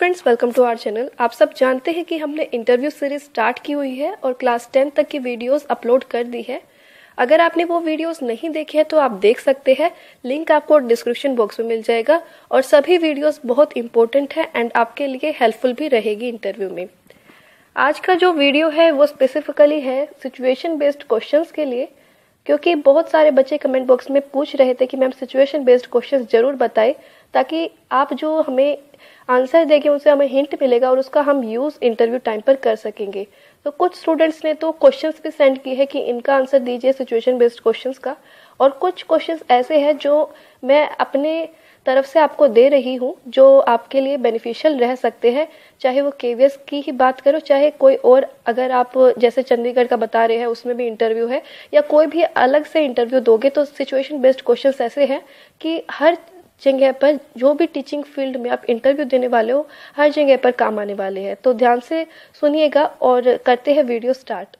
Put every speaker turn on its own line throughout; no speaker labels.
friends welcome to our channel आप सब जानते हैं कि हमने इंटरव्यू सीरीज स्टार्ट की हुई है और क्लास टेन तक की वीडियोस अपलोड कर दी है अगर आपने वो वीडियोस नहीं देखे हैं तो आप देख सकते हैं लिंक आपको डिस्क्रिप्शन बॉक्स में मिल जाएगा और सभी वीडियोस बहुत इंपॉर्टेंट है एंड आपके लिए हेल्पफुल भी रहेगी इंटरव्यू में आज का जो वीडियो है वो स्पेसिफिकली है सिचुएशन बेस्ड क्वेश्चन के लिए क्योंकि बहुत सारे बच्चे कमेंट बॉक्स में पूछ रहे थे कि मैम सिचुएशन बेस्ड क्वेश्चन जरूर बताए ताकि आप जो हमें आंसर देंगे उनसे हमें हिंट मिलेगा और उसका हम यूज़ इंटरव्यू टाइम पर कर सकेंगे तो कुछ स्टूडेंट्स ने तो क्वेश्चंस भी सेंड किए हैं कि इनका आंसर दीजिए सिचुएशन बेस्ड क्वेश्चंस का और कुछ क्वेश्चंस ऐसे हैं जो मैं अपने तरफ से आपको दे रही हूँ जो आपके लिए बेनिफिशियल रह सकते हैं चाहे वो केवीएस की ही बात करो चाहे कोई और अगर आप जैसे चंडीगढ़ का बता रहे हैं उसमें भी इंटरव्यू है या कोई भी अलग से इंटरव्यू दोगे तो सिचुएशन बेस्ड क्वेश्चन ऐसे हैं कि हर जगह पर जो भी टीचिंग फील्ड में आप इंटरव्यू देने वाले हो हर जगह पर काम आने वाले हैं तो ध्यान से सुनिएगा और करते हैं वीडियो स्टार्ट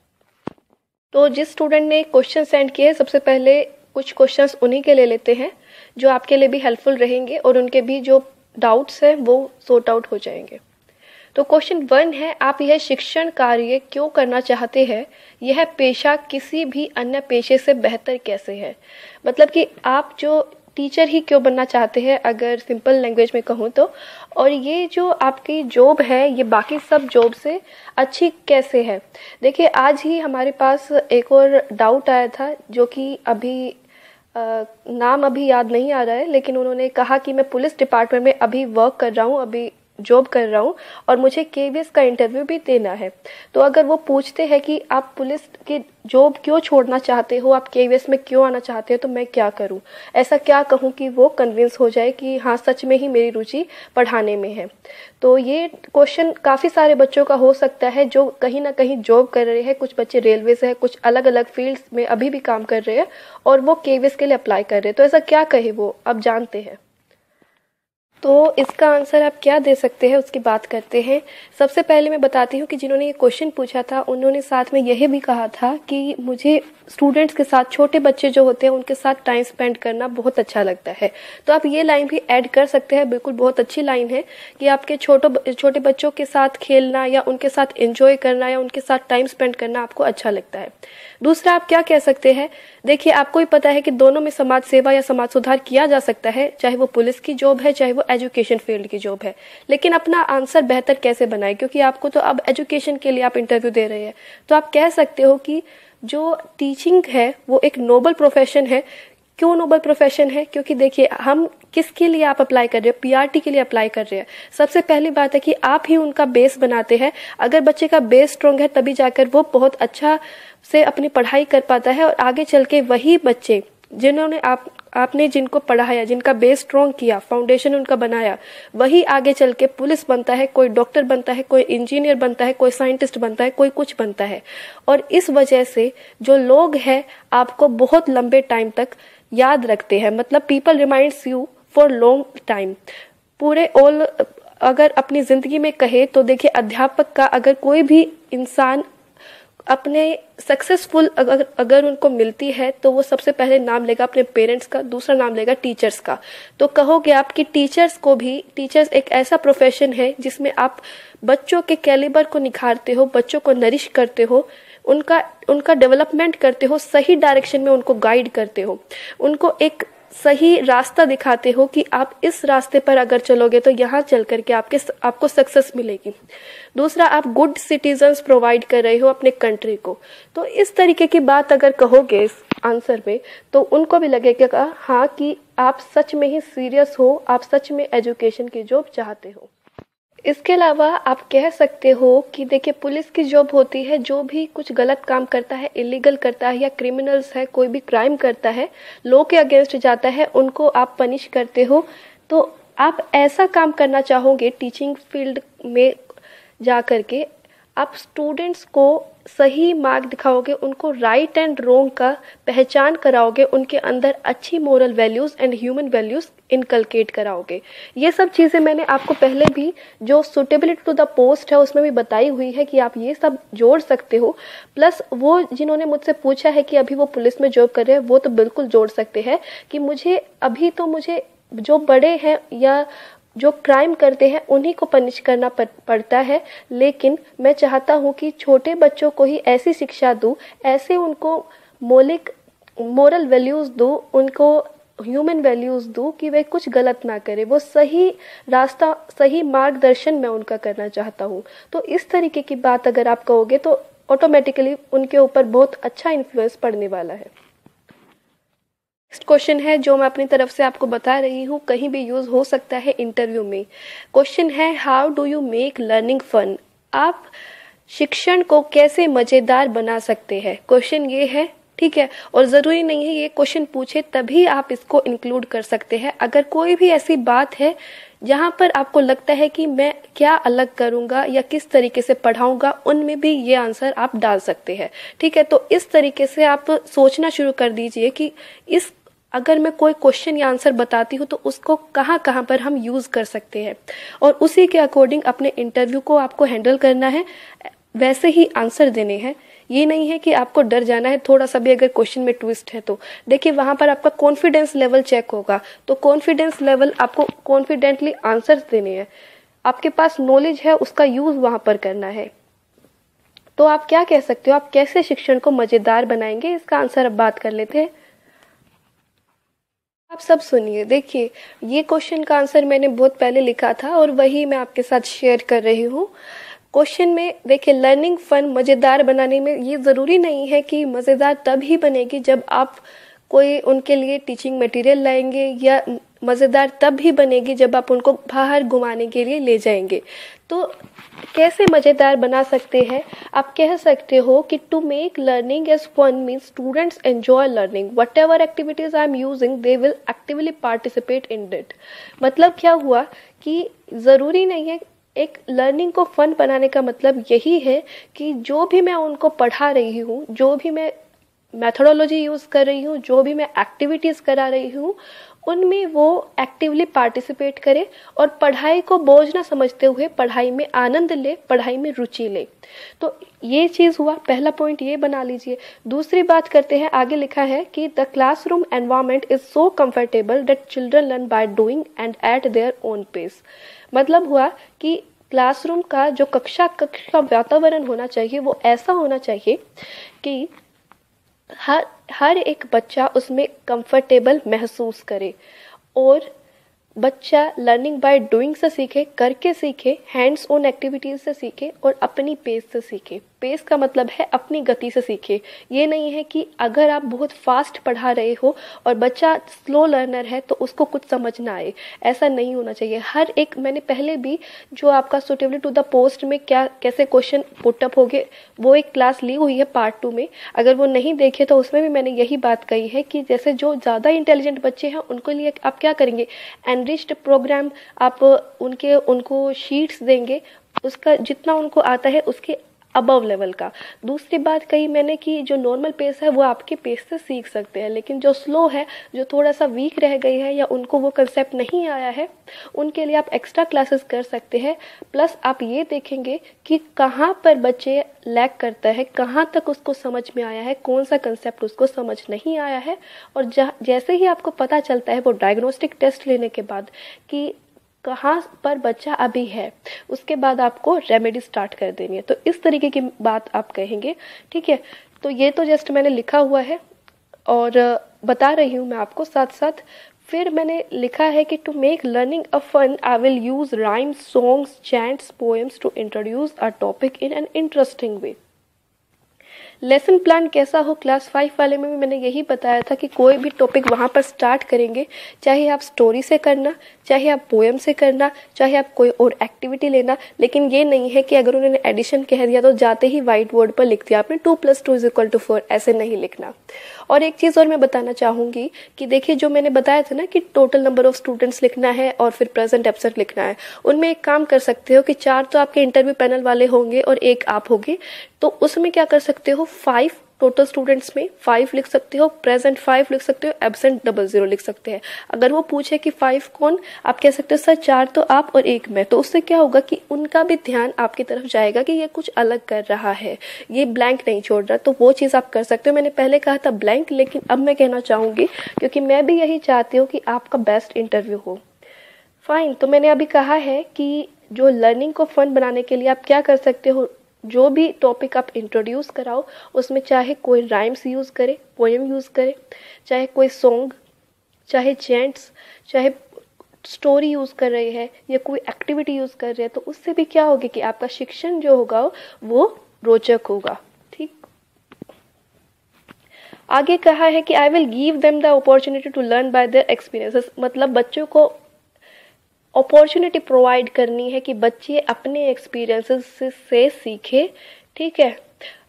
तो जिस स्टूडेंट ने क्वेश्चन सेंड किए सबसे पहले कुछ क्वेश्चन उन्हीं के ले लेते हैं जो आपके लिए भी हेल्पफुल रहेंगे और उनके भी जो डाउट्स हैं वो सॉर्ट आउट हो जाएंगे तो क्वेश्चन वन है आप यह शिक्षण कार्य क्यों करना चाहते हैं यह पेशा किसी भी अन्य पेशे से बेहतर कैसे है मतलब कि आप जो टीचर ही क्यों बनना चाहते हैं अगर सिंपल लैंग्वेज में कहूँ तो और ये जो आपकी जॉब है ये बाकी सब जॉब से अच्छी कैसे है देखिए आज ही हमारे पास एक और डाउट आया था जो कि अभी आ, नाम अभी याद नहीं आ रहा है लेकिन उन्होंने कहा कि मैं पुलिस डिपार्टमेंट में अभी वर्क कर रहा हूँ अभी जॉब कर रहा हूँ और मुझे के का इंटरव्यू भी देना है तो अगर वो पूछते हैं कि आप पुलिस की जॉब क्यों छोड़ना चाहते हो आप के में क्यों आना चाहते हो तो मैं क्या करूँ ऐसा क्या कहूँ कि वो कन्विंस हो जाए कि हाँ सच में ही मेरी रुचि पढ़ाने में है तो ये क्वेश्चन काफ़ी सारे बच्चों का हो सकता है जो कहीं ना कहीं जॉब कर रहे हैं कुछ बच्चे रेलवे से है कुछ अलग अलग फील्ड्स में अभी भी काम कर रहे हैं और वो के के लिए अप्लाई कर रहे हैं तो ऐसा क्या कहे वो अब जानते हैं तो इसका आंसर आप क्या दे सकते हैं उसकी बात करते हैं सबसे पहले मैं बताती हूँ कि जिन्होंने ये क्वेश्चन पूछा था उन्होंने साथ में यह भी कहा था कि मुझे स्टूडेंट्स के साथ छोटे बच्चे जो होते हैं उनके साथ टाइम स्पेंड करना बहुत अच्छा लगता है तो आप ये लाइन भी ऐड कर सकते हैं बिल्कुल बहुत अच्छी लाइन है कि आपके छोटो छोटे बच्चों के साथ खेलना या उनके साथ एंजॉय करना या उनके साथ टाइम स्पेंड करना आपको अच्छा लगता है दूसरा आप क्या कह सकते हैं देखिए आपको ही पता है कि दोनों में समाज सेवा या समाज सुधार किया जा सकता है चाहे वो पुलिस की जॉब है चाहे वो एजुकेशन फील्ड की जॉब है लेकिन अपना आंसर बेहतर कैसे बनाए क्योंकि आपको तो अब एजुकेशन के लिए आप इंटरव्यू दे रहे हैं तो आप कह सकते हो कि जो टीचिंग है वो एक नोबल प्रोफेशन है क्यों नोबल प्रोफेशन है क्योंकि देखिए हम किसके लिए आप अप्लाई कर रहे हो पीआरटी के लिए अप्लाई कर रहे हैं सबसे पहली बात है कि आप ही उनका बेस बनाते हैं अगर बच्चे का बेस स्ट्रांग है तभी जाकर वो बहुत अच्छा से अपनी पढ़ाई कर पाता है और आगे चल के वही बच्चे जिन्होंने आप आपने जिनको पढ़ाया जिनका बेस स्ट्रॉन्ग किया फाउंडेशन उनका बनाया वही आगे चल के पुलिस बनता है कोई डॉक्टर बनता है कोई इंजीनियर बनता है कोई साइंटिस्ट बनता है कोई कुछ बनता है और इस वजह से जो लोग हैं आपको बहुत लंबे टाइम तक याद रखते हैं मतलब people reminds you for long time पूरे ऑल अगर अपनी जिंदगी में कहे तो देखिए अध्यापक का अगर कोई भी इंसान अपने सक्सेसफुल अगर अगर उनको मिलती है तो वो सबसे पहले नाम लेगा अपने पेरेंट्स का दूसरा नाम लेगा टीचर्स का तो कहोगे आप कि टीचर्स को भी टीचर्स एक ऐसा प्रोफेशन है जिसमें आप बच्चों के कैलिबर को निखारते हो बच्चों को नरिश करते हो उनका उनका डेवलपमेंट करते हो सही डायरेक्शन में उनको गाइड करते हो उनको एक सही रास्ता दिखाते हो कि आप इस रास्ते पर अगर चलोगे तो यहाँ चल करके आपके आपको सक्सेस मिलेगी दूसरा आप गुड सिटीजन्स प्रोवाइड कर रहे हो अपने कंट्री को तो इस तरीके की बात अगर कहोगे इस आंसर में तो उनको भी लगेगा हाँ कि आप सच में ही सीरियस हो आप सच में एजुकेशन की जॉब चाहते हो इसके अलावा आप कह सकते हो कि देखिए पुलिस की जॉब होती है जो भी कुछ गलत काम करता है इलीगल करता है या क्रिमिनल्स है कोई भी क्राइम करता है लो के अगेंस्ट जाता है उनको आप पनिश करते हो तो आप ऐसा काम करना चाहोगे टीचिंग फील्ड में जा करके आप स्टूडेंट्स को सही मार्ग दिखाओगे उनको राइट एंड रोंग का पहचान कराओगे उनके अंदर अच्छी moral values and human values inculcate कराओगे ये सब चीज़ें मैंने आपको पहले भी जो सुटेबिलिटी टू द पोस्ट है उसमें भी बताई हुई है कि आप ये सब जोड़ सकते हो प्लस वो जिन्होंने मुझसे पूछा है कि अभी वो पुलिस में जॉब कर रहे हैं वो तो बिल्कुल जोड़ सकते हैं कि मुझे अभी तो मुझे जो बड़े हैं या जो क्राइम करते हैं उन्हीं को पनिश करना पड़ता है लेकिन मैं चाहता हूँ कि छोटे बच्चों को ही ऐसी शिक्षा दूँ ऐसे उनको मौलिक मोरल वैल्यूज़ दूँ उनको ह्यूमन वैल्यूज़ दूँ कि वे कुछ गलत ना करें वो सही रास्ता सही मार्गदर्शन मैं उनका करना चाहता हूँ तो इस तरीके की बात अगर आप कहोगे तो ऑटोमेटिकली उनके ऊपर बहुत अच्छा इन्फ्लुएंस पड़ने वाला है नेक्स्ट क्वेश्चन है जो मैं अपनी तरफ से आपको बता रही हूँ कहीं भी यूज हो सकता है इंटरव्यू में क्वेश्चन है how do you make learning fun आप शिक्षण को कैसे मजेदार बना सकते हैं क्वेश्चन ये है ठीक है और ज़रूरी नहीं है ये क्वेश्चन पूछे तभी आप इसको इंक्लूड कर सकते हैं अगर कोई भी ऐसी बात है जहां पर आपको लगता है कि मैं क्या अलग करूंगा या किस तरीके से पढ़ाऊंगा उनमें भी ये आंसर आप डाल सकते हैं ठीक है तो इस तरीके से आप सोचना शुरू कर दीजिए कि इस अगर मैं कोई क्वेश्चन या आंसर बताती हूँ तो उसको कहाँ कहाँ पर हम यूज़ कर सकते हैं और उसी के अकॉर्डिंग अपने इंटरव्यू को आपको हैंडल करना है वैसे ही आंसर देने हैं ये नहीं है कि आपको डर जाना है थोड़ा सा भी अगर क्वेश्चन में ट्विस्ट है तो देखिए वहां पर आपका कॉन्फिडेंस लेवल चेक होगा तो कॉन्फिडेंस लेवल आपको कॉन्फिडेंटली आंसर देने हैं आपके पास नॉलेज है उसका यूज़ वहां पर करना है तो आप क्या कह सकते हो आप कैसे शिक्षण को मज़ेदार बनाएंगे इसका आंसर अब बात कर लेते हैं आप सब सुनिए देखिए ये क्वेश्चन का आंसर मैंने बहुत पहले लिखा था और वही मैं आपके साथ शेयर कर रही हूँ क्वेश्चन में देखिए लर्निंग फन मज़ेदार बनाने में ये ज़रूरी नहीं है कि मज़ेदार तब ही बनेगी जब आप कोई उनके लिए टीचिंग मटेरियल लाएंगे या मज़ेदार तब भी बनेगी जब आप उनको बाहर घुमाने के लिए ले जाएंगे तो कैसे मज़ेदार बना सकते हैं आप कह सकते हो कि to make learning as fun mean students enjoy learning whatever activities I am using they will actively participate in it मतलब क्या हुआ कि ज़रूरी नहीं है एक लर्निंग को फन बनाने का मतलब यही है कि जो भी मैं उनको पढ़ा रही हूँ जो भी मैं मैथडोलॉजी यूज़ कर रही हूँ जो भी मैं एक्टिविटीज़ करा रही हूँ उनमें वो एक्टिवली पार्टिसिपेट करे और पढ़ाई को बोझ ना समझते हुए पढ़ाई में आनंद ले पढ़ाई में रुचि ले तो ये चीज़ हुआ पहला पॉइंट ये बना लीजिए दूसरी बात करते हैं आगे लिखा है कि the classroom environment is so comfortable that children learn by doing and at their own pace मतलब हुआ कि क्लासरूम का जो कक्षा कक्षा का वातावरण होना चाहिए वो ऐसा होना चाहिए कि हर हर एक बच्चा उसमें कंफर्टेबल महसूस करे और बच्चा लर्निंग बाय डूइंग से सीखे करके सीखे हैंड्स ऑन एक्टिविटीज़ से सीखे और अपनी पेज से सीखे पेस का मतलब है अपनी गति से सीखे ये नहीं है कि अगर आप बहुत फास्ट पढ़ा रहे हो और बच्चा स्लो लर्नर है तो उसको कुछ समझ ना आए ऐसा नहीं होना चाहिए हर एक मैंने पहले भी जो आपका सुटेबली टू द पोस्ट में क्या कैसे क्वेश्चन पुटअप हो गए वो एक क्लास ली हुई है पार्ट टू में अगर वो नहीं देखे तो उसमें भी मैंने यही बात कही है कि जैसे जो ज़्यादा इंटेलिजेंट बच्चे हैं उनके लिए आप क्या करेंगे एनरिच्ड प्रोग्राम आप उनके उनको शीट्स देंगे उसका जितना उनको आता है उसके अबव लेवल का दूसरी बात कही मैंने कि जो नॉर्मल पेस है वो आपके पेस से सीख सकते हैं लेकिन जो स्लो है जो थोड़ा सा वीक रह गई है या उनको वो कंसेप्ट नहीं आया है उनके लिए आप एक्स्ट्रा क्लासेस कर सकते हैं प्लस आप ये देखेंगे कि कहाँ पर बच्चे लैक करता है कहाँ तक उसको समझ में आया है कौन सा कंसेप्ट उसको समझ नहीं आया है और जैसे ही आपको पता चलता है वो डायग्नोस्टिक टेस्ट लेने के बाद कि कहाँ पर बच्चा अभी है उसके बाद आपको रेमेडी स्टार्ट कर देनी है तो इस तरीके की बात आप कहेंगे ठीक है तो ये तो जस्ट मैंने लिखा हुआ है और बता रही हूँ मैं आपको साथ साथ फिर मैंने लिखा है कि to make learning a fun I will use rhyme songs chants poems to introduce a topic in an interesting way lesson plan कैसा हो क्लास फाइव वाले में भी मैंने यही बताया था कि कोई भी टॉपिक वहाँ पर स्टार्ट करेंगे चाहे आप स्टोरी से करना चाहे आप पोएम से करना चाहे आप कोई और एक्टिविटी लेना लेकिन ये नहीं है कि अगर उन्होंने एडिशन कह दिया तो जाते ही वाइट बोर्ड पर लिख दिया आपने two plus two is equal to four ऐसे नहीं लिखना और एक चीज़ और मैं बताना चाहूँगी कि देखिए जो मैंने बताया था ना कि टोटल नंबर ऑफ स्टूडेंट्स लिखना है और फिर प्रेजेंट एबसेंट लिखना है उनमें एक काम कर सकते हो कि चार तो आपके इंटरव्यू पैनल वाले होंगे और एक आप होगी तो उसमें क्या कर सकते हो फाइव टोटल स्टूडेंट्स में फाइव लिख सकते हो प्रेजेंट फाइव लिख सकते हो एबसेंट डबल जीरो लिख सकते हैं अगर वो पूछे कि फाइव कौन आप कह सकते हो सर चार तो आप और एक मैं तो उससे क्या होगा कि उनका भी ध्यान आपकी तरफ जाएगा कि ये कुछ अलग कर रहा है ये ब्लैंक नहीं छोड़ रहा तो वो चीज़ आप कर सकते हो मैंने पहले कहा था ब्लैंक लेकिन अब मैं कहना चाहूँगी क्योंकि मैं भी यही चाहती हूँ कि आपका बेस्ट इंटरव्यू हो फाइन तो मैंने अभी कहा है कि जो लर्निंग को फन बनाने के लिए आप क्या कर सकते हो जो भी टॉपिक आप इंट्रोड्यूस कराओ उसमें चाहे कोई राइम्स यूज़ करे पोएम यूज़ करे चाहे कोई सॉन्ग चाहे जेंट्स चाहे स्टोरी यूज़ कर रही है या कोई एक्टिविटी यूज़ कर रही है तो उससे भी क्या होगी कि आपका शिक्षण जो होगा वो रोचक होगा ठीक आगे कहा है कि I will give them the opportunity to learn by their experiences मतलब बच्चों को अपॉर्चुनिटी प्रोवाइड करनी है कि बच्चे अपने एक्सपीरियंसेस से, से सीखे ठीक है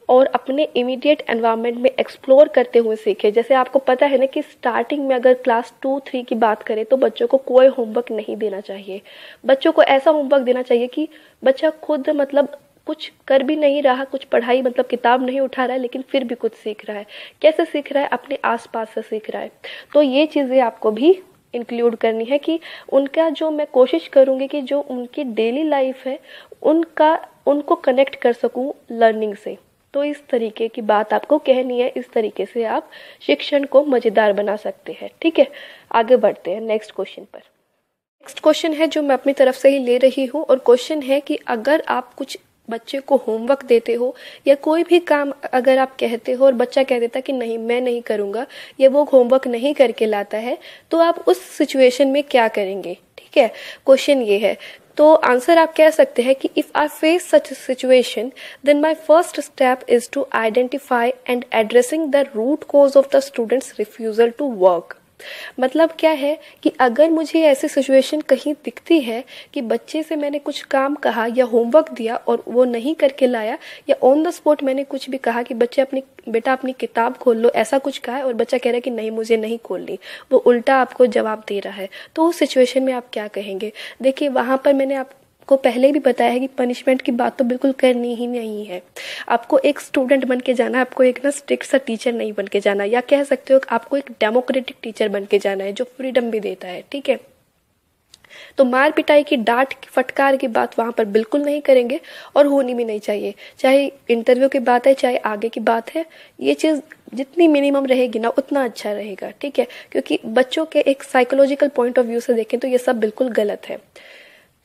और अपने इमीडिएट एनवायरनमेंट में एक्सप्लोर करते हुए सीखे जैसे आपको पता है ना कि स्टार्टिंग में अगर क्लास टू थ्री की बात करें तो बच्चों को कोई होमवर्क नहीं देना चाहिए बच्चों को ऐसा होमवर्क देना चाहिए कि बच्चा खुद मतलब कुछ कर भी नहीं रहा कुछ पढ़ाई मतलब किताब नहीं उठा रहा है लेकिन फिर भी कुछ सीख रहा है कैसे सीख रहा है अपने आसपास से सीख रहा है तो ये चीज़ें आपको भी इंक्लूड करनी है कि उनका जो मैं कोशिश करूँगी कि जो उनकी डेली लाइफ है उनका उनको कनेक्ट कर सकूँ लर्निंग से तो इस तरीके की बात आपको कहनी है इस तरीके से आप शिक्षण को मज़ेदार बना सकते हैं ठीक है आगे बढ़ते हैं नेक्स्ट क्वेश्चन पर नेक्स्ट क्वेश्चन है जो मैं अपनी तरफ से ही ले रही हूँ और क्वेश्चन है कि अगर आप कुछ बच्चे को होमवर्क देते हो या कोई भी काम अगर आप कहते हो और बच्चा कह देता कि नहीं मैं नहीं करूँगा या वो होमवर्क नहीं करके लाता है तो आप उस सिचुएशन में क्या करेंगे ठीक है क्वेश्चन ये है तो आंसर आप कह सकते हैं कि if I face such situation then my first step is to identify and addressing the root cause of the students refusal to work मतलब क्या है कि अगर मुझे ऐसी सिचुएशन कहीं दिखती है कि बच्चे से मैंने कुछ काम कहा या होमवर्क दिया और वो नहीं करके लाया या ऑन द स्पॉट मैंने कुछ भी कहा कि बच्चे अपनी बेटा अपनी किताब खोल लो ऐसा कुछ कहा है और बच्चा कह रहा है कि नहीं मुझे नहीं खोलनी वो उल्टा आपको जवाब दे रहा है तो उस सिचुएशन में आप क्या कहेंगे देखिए वहां पर मैंने आप आपको पहले भी बताया है कि पनिशमेंट की बात तो बिल्कुल करनी ही नहीं है आपको एक स्टूडेंट बन के जाना है आपको एक ना स्ट्रिक्ट सा टीचर नहीं बन के जाना या कह सकते हो आपको एक डेमोक्रेटिक टीचर बन के जाना है जो फ्रीडम भी देता है ठीक है तो मार पिटाई की डांट की फटकार की बात वहां पर बिल्कुल नहीं करेंगे और होनी भी नहीं चाहिए चाहे इंटरव्यू की बात है चाहे आगे की बात है ये चीज़ जितनी मिनिमम रहेगी ना उतना अच्छा रहेगा ठीक है क्योंकि बच्चों के एक साइकोलॉजिकल पॉइंट ऑफ व्यू से देखें तो ये सब बिल्कुल गलत है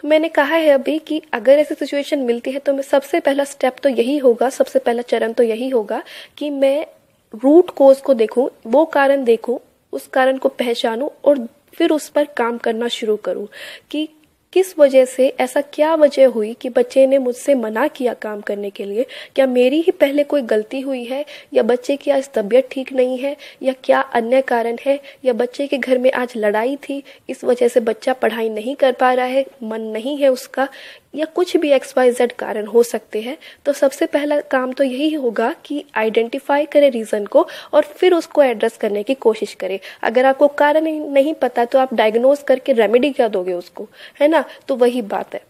तो मैंने कहा है अभी कि अगर ऐसी सिचुएशन मिलती है तो मैं सबसे पहला स्टेप तो यही होगा सबसे पहला चरण तो यही होगा कि मैं रूट कोज को देखूं वो कारण देखूं उस कारण को पहचानूं और फिर उस पर काम करना शुरू करूं कि किस वजह से ऐसा क्या वजह हुई कि बच्चे ने मुझसे मना किया काम करने के लिए क्या मेरी ही पहले कोई गलती हुई है या बच्चे की आज तबीयत ठीक नहीं है या क्या अन्य कारण है या बच्चे के घर में आज लड़ाई थी इस वजह से बच्चा पढ़ाई नहीं कर पा रहा है मन नहीं है उसका या कुछ भी एक्स वाई जेड कारण हो सकते हैं तो सबसे पहला काम तो यही होगा कि आइडेंटिफाई करें रीज़न को और फिर उसको एड्रेस करने की कोशिश करें अगर आपको कारण नहीं पता तो आप डायग्नोज करके रेमेडी क्या दोगे उसको है ना तो वही बात है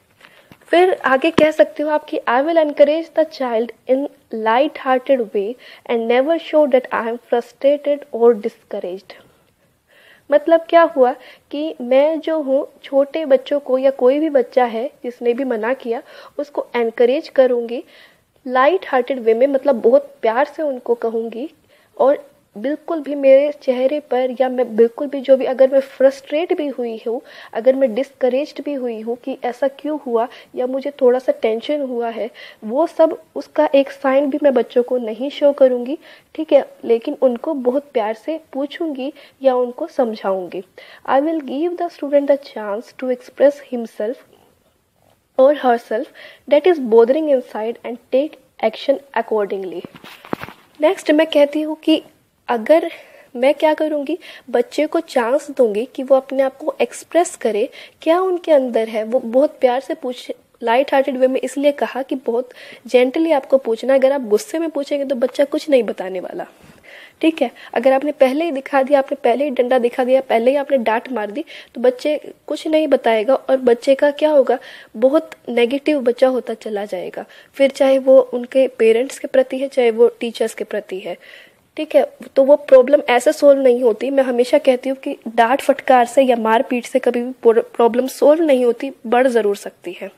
फिर आगे कह सकते हो आप कि I will encourage the child in light hearted way and never show that I am frustrated और डिस्करेज मतलब क्या हुआ कि मैं जो हूँ छोटे बच्चों को या कोई भी बच्चा है जिसने भी मना किया उसको एनकरेज करूँगी लाइट हार्टेड वे में मतलब बहुत प्यार से उनको कहूँगी और बिल्कुल भी मेरे चेहरे पर या मैं बिल्कुल भी जो भी अगर मैं फ्रस्ट्रेट भी हुई हूँ अगर मैं डिस्करेज भी हुई हूँ कि ऐसा क्यों हुआ या मुझे थोड़ा सा टेंशन हुआ है वो सब उसका एक साइन भी मैं बच्चों को नहीं शो करूँगी ठीक है लेकिन उनको बहुत प्यार से पूछूँगी या उनको समझाऊँगी I will give the student the chance to express himself और her self that is bothering inside and take action accordingly next मैं कहती हूँ कि अगर मैं क्या करूँगी बच्चे को चांस दूंगी कि वो अपने आप को एक्सप्रेस करे क्या उनके अंदर है वो बहुत प्यार से पूछ लाइट हार्टेड वे में इसलिए कहा कि बहुत जेंटली आपको पूछना अगर आप गुस्से में पूछेंगे तो बच्चा कुछ नहीं बताने वाला ठीक है अगर आपने पहले ही दिखा दिया आपने पहले ही डंडा दिखा दिया पहले ही आपने डांट मार दी तो बच्चे कुछ नहीं बताएगा और बच्चे का क्या होगा बहुत नेगेटिव बच्चा होता चला जाएगा फिर चाहे वो उनके पेरेंट्स के प्रति है चाहे वो टीचर्स के प्रति है ठीक है तो वो प्रॉब्लम ऐसे सोल्व नहीं होती मैं हमेशा कहती हूँ कि डांट फटकार से या मारपीट से कभी भी प्रॉब्लम सोल्व नहीं होती बढ़ ज़रूर सकती है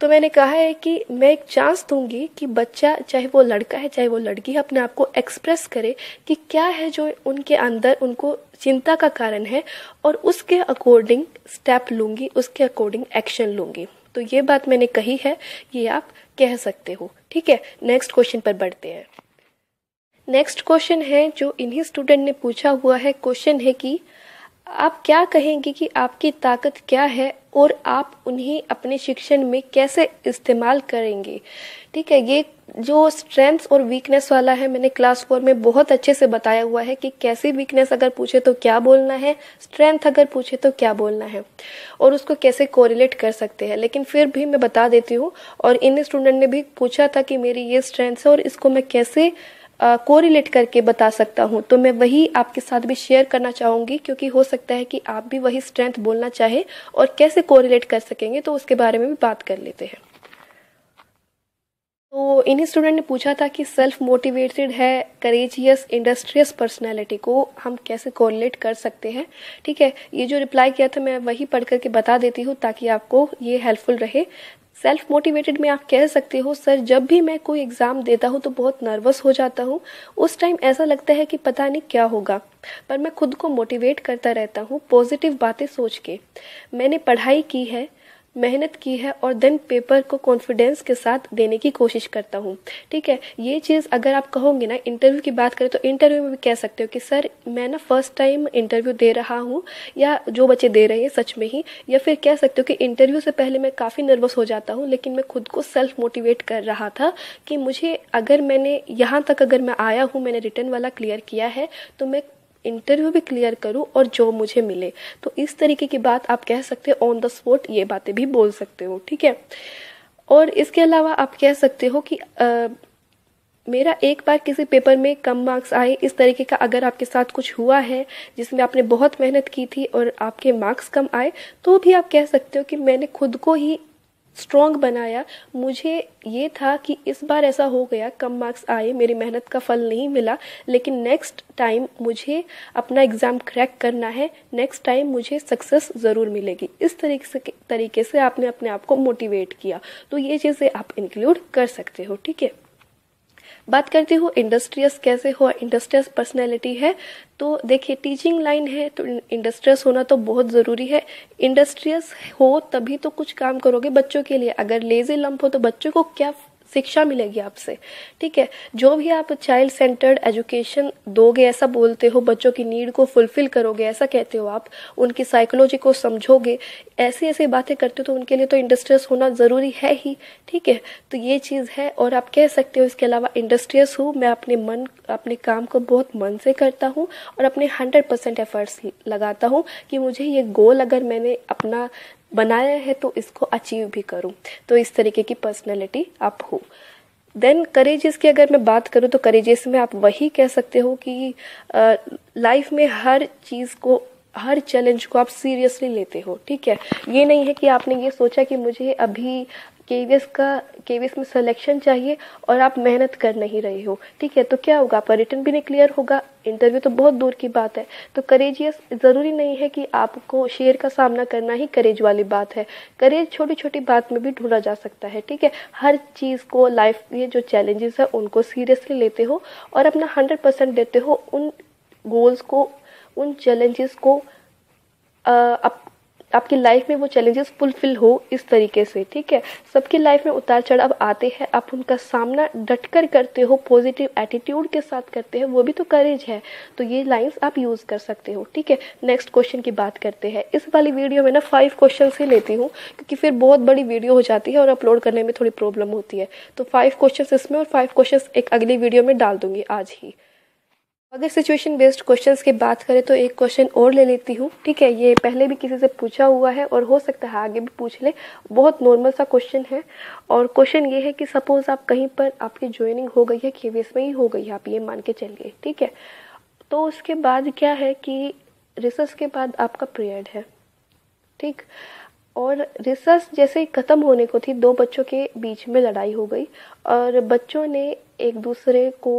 तो मैंने कहा है कि मैं एक चांस दूंगी कि बच्चा चाहे वो लड़का है चाहे वो लड़की है अपने आप को एक्सप्रेस करे कि क्या है जो उनके अंदर उनको चिंता का कारण है और उसके अकॉर्डिंग स्टेप लूंगी उसके अकॉर्डिंग एक्शन लूंगी तो ये बात मैंने कही है ये आप कह सकते हो ठीक है नेक्स्ट क्वेश्चन पर बढ़ते हैं नेक्स्ट क्वेश्चन है जो इन्हीं स्टूडेंट ने पूछा हुआ है क्वेश्चन है कि आप क्या कहेंगे कि आपकी ताकत क्या है और आप उन्हें अपने शिक्षण में कैसे इस्तेमाल करेंगे ठीक है ये जो स्ट्रेंथ्स और वीकनेस वाला है मैंने क्लास फोर में बहुत अच्छे से बताया हुआ है कि कैसी वीकनेस अगर पूछे तो क्या बोलना है स्ट्रेंथ अगर पूछे तो क्या बोलना है और उसको कैसे कोरिलेट कर सकते हैं लेकिन फिर भी मैं बता देती हूँ और इन स्टूडेंट ने भी पूछा था कि मेरी ये स्ट्रेंथ है और इसको मैं कैसे कोरिलेट करके बता सकता हूँ तो मैं वही आपके साथ भी शेयर करना चाहूँगी क्योंकि हो सकता है कि आप भी वही स्ट्रेंथ बोलना चाहे और कैसे कोरिलेट कर सकेंगे तो उसके बारे में भी बात कर लेते हैं तो इन्हीं स्टूडेंट ने पूछा था कि सेल्फ मोटिवेटेड है करेजियस इंडस्ट्रियस पर्सनैलिटी को हम कैसे कोरिलेट कर सकते हैं ठीक है ये जो रिप्लाई किया था मैं वही पढ़ करके बता देती हूँ ताकि आपको ये हेल्पफुल रहे सेल्फ मोटिवेटेड में आप कह सकते हो सर जब भी मैं कोई एग्ज़ाम देता हूँ तो बहुत नर्वस हो जाता हूँ उस टाइम ऐसा लगता है कि पता नहीं क्या होगा पर मैं खुद को मोटिवेट करता रहता हूँ पॉजिटिव बातें सोच के मैंने पढ़ाई की है मेहनत की है और देन पेपर को कॉन्फिडेंस के साथ देने की कोशिश करता हूँ ठीक है ये चीज़ अगर आप कहोगे ना इंटरव्यू की बात करें तो इंटरव्यू में भी कह सकते हो कि सर मैं ना फर्स्ट टाइम इंटरव्यू दे रहा हूँ या जो बच्चे दे रहे हैं सच में ही या फिर कह सकते हो कि इंटरव्यू से पहले मैं काफ़ी नर्वस हो जाता हूँ लेकिन मैं खुद को सेल्फ मोटिवेट कर रहा था कि मुझे अगर मैंने यहां तक अगर मैं आया हूँ मैंने रिटर्न वाला क्लियर किया है तो मैं इंटरव्यू भी क्लियर करूँ और जॉब मुझे मिले तो इस तरीके की बात आप कह सकते हो ऑन द स्पॉट ये बातें भी बोल सकते हो ठीक है और इसके अलावा आप कह सकते हो कि आ, मेरा एक बार किसी पेपर में कम मार्क्स आए इस तरीके का अगर आपके साथ कुछ हुआ है जिसमें आपने बहुत मेहनत की थी और आपके मार्क्स कम आए तो भी आप कह सकते हो कि मैंने खुद को ही स्ट्रॉन्ग बनाया मुझे ये था कि इस बार ऐसा हो गया कम मार्क्स आए मेरी मेहनत का फल नहीं मिला लेकिन नेक्स्ट टाइम मुझे अपना एग्ज़ाम क्रैक करना है नेक्स्ट टाइम मुझे सक्सेस ज़रूर मिलेगी इस तरीके से तरीके से आपने अपने आप को मोटिवेट किया तो ये चीज़ें आप इंक्लूड कर सकते हो ठीक है बात करती हूँ इंडस्ट्रियस कैसे हो इंडस्ट्रियस पर्सनैलिटी है तो देखिए टीचिंग लाइन है तो इंडस्ट्रियस होना तो बहुत ज़रूरी है इंडस्ट्रियस हो तभी तो कुछ काम करोगे बच्चों के लिए अगर लेजी लंप हो तो बच्चों को क्या शिक्षा मिलेगी आपसे ठीक है जो भी आप चाइल्ड सेंटर्ड एजुकेशन दोगे ऐसा बोलते हो बच्चों की नीड को फुलफिल करोगे ऐसा कहते हो आप उनकी साइकोलॉजी को समझोगे ऐसी ऐसी बातें करते हो तो उनके लिए तो इंडस्ट्रियस होना ज़रूरी है ही ठीक है तो ये चीज़ है और आप कह सकते हो इसके अलावा इंडस्ट्रियस हूँ मैं अपने मन अपने काम को बहुत मन से करता हूँ और अपने हंड्रेड परसेंट एफर्ट्स लगाता हूँ कि मुझे ये गोल अगर मैंने अपना बनाया है तो इसको अचीव भी करूँ तो इस तरीके की पर्सनैलिटी आप हो देन करेजेस की अगर मैं बात करूं तो करेजेस में आप वही कह सकते हो कि लाइफ में हर चीज़ को हर चैलेंज को आप सीरियसली लेते हो ठीक है ये नहीं है कि आपने ये सोचा कि मुझे अभी केवीएस का केवीएस में सिलेक्शन चाहिए और आप मेहनत कर नहीं रहे हो ठीक है तो क्या होगा आपका रिटर्न भी नहीं क्लियर होगा इंटरव्यू तो बहुत दूर की बात है तो करेजियस ज़रूरी नहीं है कि आपको शेर का सामना करना ही करेज वाली बात है करेज छोटी छोटी बात में भी ढूंढा जा सकता है ठीक है हर चीज़ को लाइफ ये जो चैलेंजेस है उनको सीरियसली लेते हो और अपना हंड्रेड परसेंट देते हो उन गोल्स को उन चैलेंजेस को अप आपकी लाइफ में वो चैलेंजेस फुलफिल हो इस तरीके से ठीक है सबकी लाइफ में उतार चढ़ाव आते हैं आप उनका सामना डट कर करते हो पॉजिटिव एटीट्यूड के साथ करते हैं वो भी तो करेज है तो ये लाइन्स आप यूज़ कर सकते हो ठीक है नेक्स्ट क्वेश्चन की बात करते हैं इस वाली वीडियो में ना फाइव क्वेश्चन ही लेती हूँ क्योंकि फिर बहुत बड़ी वीडियो हो जाती है और अपलोड करने में थोड़ी प्रॉब्लम होती है तो फाइव क्वेश्चन इसमें और फाइव क्वेश्चन एक अगली वीडियो में डाल दूंगी आज ही अगर सिचुएशन बेस्ड क्वेश्चंस की बात करें तो एक क्वेश्चन और ले लेती हूँ ठीक है ये पहले भी किसी से पूछा हुआ है और हो सकता है आगे भी पूछ ले बहुत नॉर्मल सा क्वेश्चन है और क्वेश्चन ये है कि सपोज आप कहीं पर आपकी ज्वाइनिंग हो गई है केवीएस में ही हो गई है आप ये मान के चलिए ठीक है तो उसके बाद क्या है कि रिसर्च के बाद आपका पीरियड है ठीक और रिसर्च जैसे ख़त्म होने को थी दो बच्चों के बीच में लड़ाई हो गई और बच्चों ने एक दूसरे को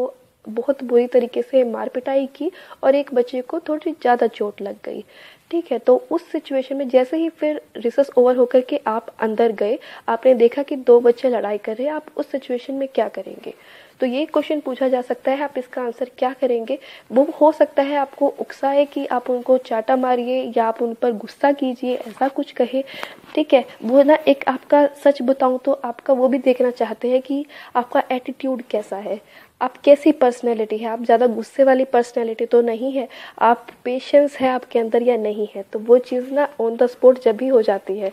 बहुत बुरी तरीके से मार पिटाई की और एक बच्चे को थोड़ी ज़्यादा चोट लग गई ठीक है तो उस सिचुएशन में जैसे ही फिर रिसर्स ओवर होकर के आप अंदर गए आपने देखा कि दो बच्चे लड़ाई कर रहे हैं आप उस सिचुएशन में क्या करेंगे तो ये क्वेश्चन पूछा जा सकता है आप इसका आंसर क्या करेंगे वो हो सकता है आपको उकसाए कि आप उनको चाटा मारिए या आप उन पर गुस्सा कीजिए ऐसा कुछ कहे ठीक है वो ना एक आपका सच बताऊं तो आपका वो भी देखना चाहते हैं कि आपका एटीट्यूड कैसा है आप कैसी पर्सनैलिटी है आप ज़्यादा गुस्से वाली पर्सनैलिटी तो नहीं है आप पेशेंस है आपके अंदर या नहीं है तो वो चीज़ ना ऑन द स्पॉट जब भी हो जाती है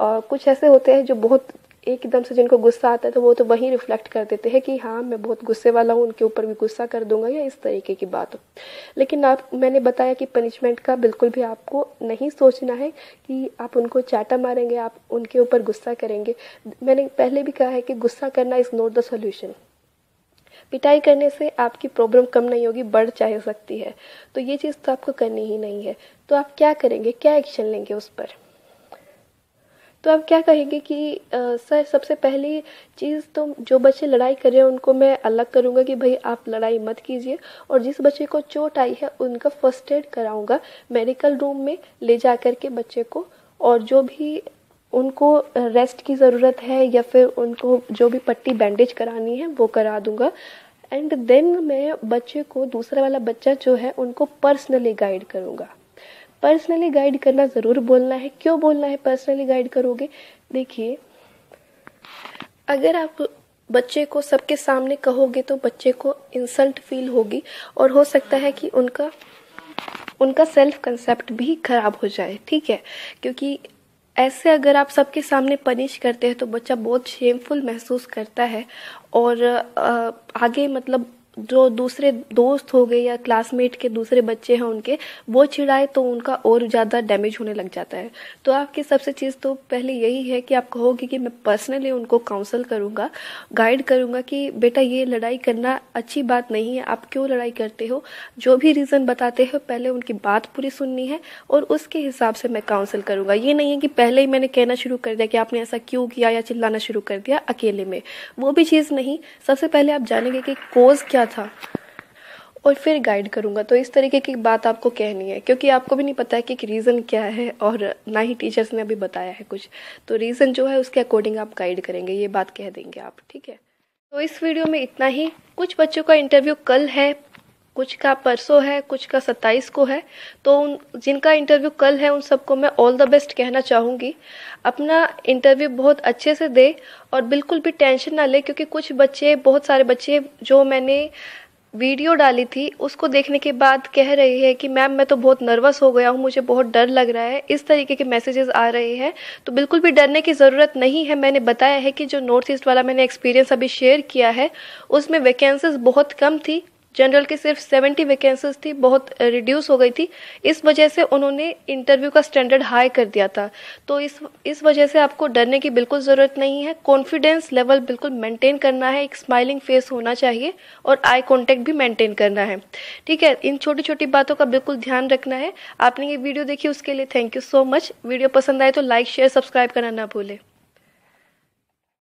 और कुछ ऐसे होते हैं जो बहुत एकदम से जिनको गुस्सा आता है तो वो तो वहीं रिफ्लेक्ट कर देते हैं कि हाँ मैं बहुत गुस्से वाला हूँ उनके ऊपर भी गुस्सा कर दूंगा या इस तरीके की बात हो लेकिन आप मैंने बताया कि पनिशमेंट का बिल्कुल भी आपको नहीं सोचना है कि आप उनको चाटा मारेंगे आप उनके ऊपर गुस्सा करेंगे मैंने पहले भी कहा है कि गुस्सा करना इज़ नॉट द सोल्यूशन पिटाई करने से आपकी प्रॉब्लम कम नहीं होगी बढ़ चाहे सकती है तो ये चीज़ तो आपको करनी ही नहीं है तो आप क्या करेंगे क्या एक्शन लेंगे उस पर तो आप क्या कहेंगे कि सर सबसे पहली चीज़ तो जो बच्चे लड़ाई कर रहे हैं उनको मैं अलग करूँगा कि भाई आप लड़ाई मत कीजिए और जिस बच्चे को चोट आई है उनका फर्स्ट एड कराऊंगा मेडिकल रूम में ले जा कर के बच्चे को और जो भी उनको रेस्ट की ज़रूरत है या फिर उनको जो भी पट्टी बैंडेज करानी है वो करा दूंगा एंड देन मैं बच्चे को दूसरा वाला बच्चा जो है उनको पर्सनली गाइड करूँगा पर्सनली गाइड करना ज़रूर बोलना है क्यों बोलना है पर्सनली गाइड करोगे देखिए अगर आप बच्चे को सबके सामने कहोगे तो बच्चे को इंसल्ट फील होगी और हो सकता है कि उनका उनका सेल्फ कंसेप्ट भी खराब हो जाए ठीक है क्योंकि ऐसे अगर आप सबके सामने पनिश करते हैं तो बच्चा बहुत शेमफुल महसूस करता है और आगे मतलब जो दूसरे दोस्त हो गए या क्लासमेट के दूसरे बच्चे हैं उनके वो छिड़ाए तो उनका और ज़्यादा डैमेज होने लग जाता है तो आपकी सबसे चीज़ तो पहले यही है कि आप कहोगे कि मैं पर्सनली उनको काउंसल करूँगा गाइड करूँगा कि बेटा ये लड़ाई करना अच्छी बात नहीं है आप क्यों लड़ाई करते हो जो भी रीज़न बताते हो पहले उनकी बात पूरी सुननी है और उसके हिसाब से मैं काउंसिल करूँगा ये नहीं है कि पहले ही मैंने कहना शुरू कर दिया कि आपने ऐसा क्यों किया या चिल्लाना शुरू कर दिया अकेले में वो भी चीज़ नहीं सबसे पहले आप जानेंगे कि कोज क्या क्या था और फिर गाइड करूँगा तो इस तरीके की बात आपको कहनी है क्योंकि आपको भी नहीं पता है कि रीज़न क्या है और ना ही टीचर्स ने अभी बताया है कुछ तो रीज़न जो है उसके अकॉर्डिंग आप गाइड करेंगे ये बात कह देंगे आप ठीक है तो इस वीडियो में इतना ही कुछ बच्चों का इंटरव्यू कल है कुछ का परसों है कुछ का सत्ताईस को है तो उन जिनका इंटरव्यू कल है उन सबको मैं ऑल द बेस्ट कहना चाहूँगी अपना इंटरव्यू बहुत अच्छे से दे और बिल्कुल भी टेंशन ना ले क्योंकि कुछ बच्चे बहुत सारे बच्चे जो मैंने वीडियो डाली थी उसको देखने के बाद कह रही है कि मैम मैं तो बहुत नर्वस हो गया हूँ मुझे बहुत डर लग रहा है इस तरीके के मैसेजेस आ रहे हैं तो बिल्कुल भी डरने की ज़रूरत नहीं है मैंने बताया है कि जो नॉर्थ ईस्ट वाला मैंने एक्सपीरियंस अभी शेयर किया है उसमें वैकेंसीज बहुत कम थी जनरल की सिर्फ 70 वैकेंसीज थी बहुत रिड्यूस हो गई थी इस वजह से उन्होंने इंटरव्यू का स्टैंडर्ड हाई कर दिया था तो इस इस वजह से आपको डरने की बिल्कुल ज़रूरत नहीं है कॉन्फिडेंस लेवल बिल्कुल मेंटेन करना है एक स्माइलिंग फेस होना चाहिए और आई कॉन्टेक्ट भी मेंटेन करना है ठीक है इन छोटी छोटी बातों का बिल्कुल ध्यान रखना है आपने ये वीडियो देखी उसके लिए thank you so much video पसंद आए तो लाइक शेयर सब्सक्राइब करना ना भूलें